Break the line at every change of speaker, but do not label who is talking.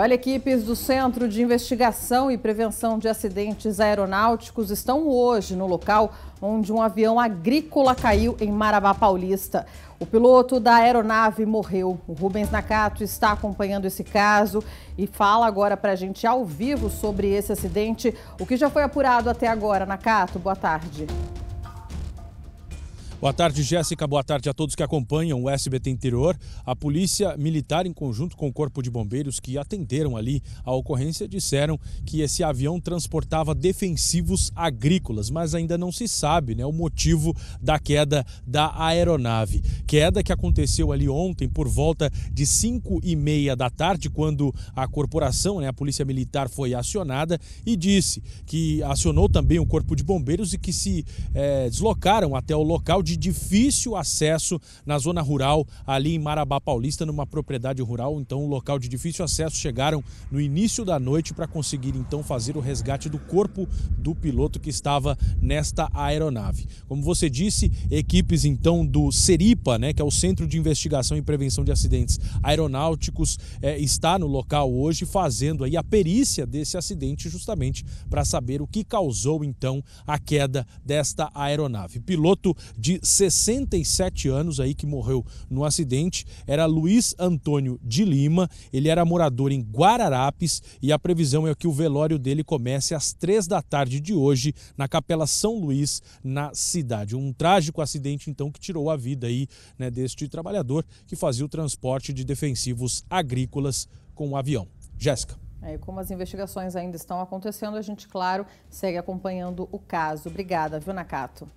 olha, equipes do Centro de Investigação e Prevenção de Acidentes Aeronáuticos estão hoje no local onde um avião agrícola caiu em Marabá Paulista. O piloto da aeronave morreu. O Rubens Nakato está acompanhando esse caso e fala agora para a gente ao vivo sobre esse acidente. O que já foi apurado até agora, Nakato? Boa tarde.
Boa tarde, Jéssica. Boa tarde a todos que acompanham o SBT Interior. A Polícia Militar, em conjunto com o Corpo de Bombeiros, que atenderam ali a ocorrência, disseram que esse avião transportava defensivos agrícolas, mas ainda não se sabe né, o motivo da queda da aeronave. Queda que aconteceu ali ontem por volta de 5 e meia da tarde, quando a corporação, né, a Polícia Militar, foi acionada e disse que acionou também o Corpo de Bombeiros e que se é, deslocaram até o local de de difícil acesso na zona rural, ali em Marabá Paulista, numa propriedade rural, então um local de difícil acesso, chegaram no início da noite para conseguir então fazer o resgate do corpo do piloto que estava nesta aeronave. Como você disse, equipes então do CERIPA, né, que é o Centro de Investigação e Prevenção de Acidentes Aeronáuticos, é, está no local hoje fazendo aí a perícia desse acidente justamente para saber o que causou então a queda desta aeronave. Piloto de 67 anos aí que morreu no acidente era Luiz Antônio de Lima. Ele era morador em Guararapes e a previsão é que o velório dele comece às três da tarde de hoje na Capela São Luís, na cidade. Um trágico acidente então que tirou a vida aí né, deste trabalhador que fazia o transporte de defensivos agrícolas com o um avião. Jéssica.
É, como as investigações ainda estão acontecendo, a gente, claro, segue acompanhando o caso. Obrigada, viu, Nakato?